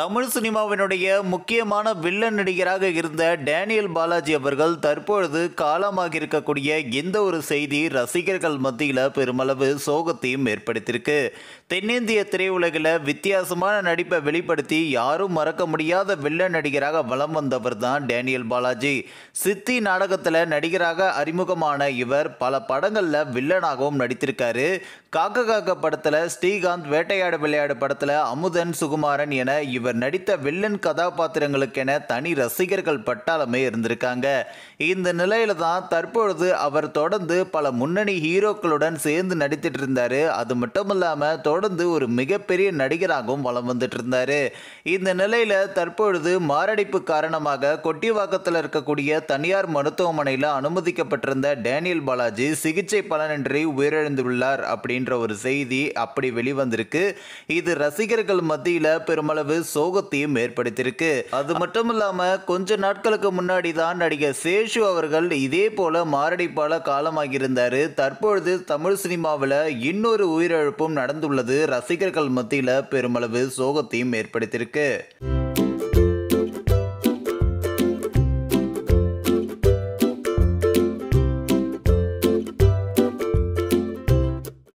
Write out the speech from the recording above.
தமிழ் சினிமாவினுடைய முக்கியமான வில்லன் நடிகராக இருந்த டேனியல் பாலாஜி அவர்கள் தற்பொழுது காலமாக இருக்கக்கூடிய இந்த ஒரு செய்தி ரசிகர்கள் மத்தியில் பெருமளவு சோகத்தையும் ஏற்படுத்தியிருக்கு தென்னிந்திய திரையுலகில் வித்தியாசமான நடிப்பை வெளிப்படுத்தி யாரும் மறக்க முடியாத வில்லன் நடிகராக வலம் வந்தவர் தான் டேனியல் பாலாஜி சித்தி நாடகத்தில் நடிகராக அறிமுகமான இவர் பல படங்களில் வில்லனாகவும் நடித்திருக்காரு காக்க காக்க படத்தில் ஸ்ரீகாந்த் வேட்டையாடு விளையாடு படத்தில் அமுதன் சுகுமாரன் என இவர் இவர் நடித்த வில்லன் கதாபாத்திரங்களுக்கென தனி ரசிகர்கள் பட்டாளமே இருந்திருக்காங்க இந்த நிலையில தான் தற்பொழுது அவர் தொடர்ந்து பல முன்னணி ஹீரோக்களுடன் சேர்ந்து நடித்துட்டு இருந்தார் அது மட்டும் இல்லாமல் தொடர்ந்து ஒரு மிகப்பெரிய நடிகராகவும் வளம் வந்துட்டு இருந்தார் இந்த நிலையில் தற்பொழுது மாரடைப்பு காரணமாக கொட்டிவாக்கத்தில் இருக்கக்கூடிய தனியார் மருத்துவமனையில் அனுமதிக்கப்பட்டிருந்த டேனியல் பாலாஜி சிகிச்சை பலனின்றி உயிரிழந்துள்ளார் அப்படின்ற ஒரு செய்தி அப்படி வெளிவந்திருக்கு இது ரசிகர்கள் மத்தியில் பெருமளவு சோகத்தையும் ஏற்படுத்தியிருக்கு அது மட்டும் இல்லாம கொஞ்ச நாட்களுக்கு முன்னாடி தான் நடிகர் சேஷு அவர்கள் இதே போல மாரடைப்பால காலமாகியிருந்தாரு தற்பொழுது தமிழ் சினிமாவில் இன்னொரு உயிரிழப்பும் நடந்துள்ளது ரசிகர்கள் மத்தியில் பெருமளவு சோகத்தையும் ஏற்படுத்தியிருக்கு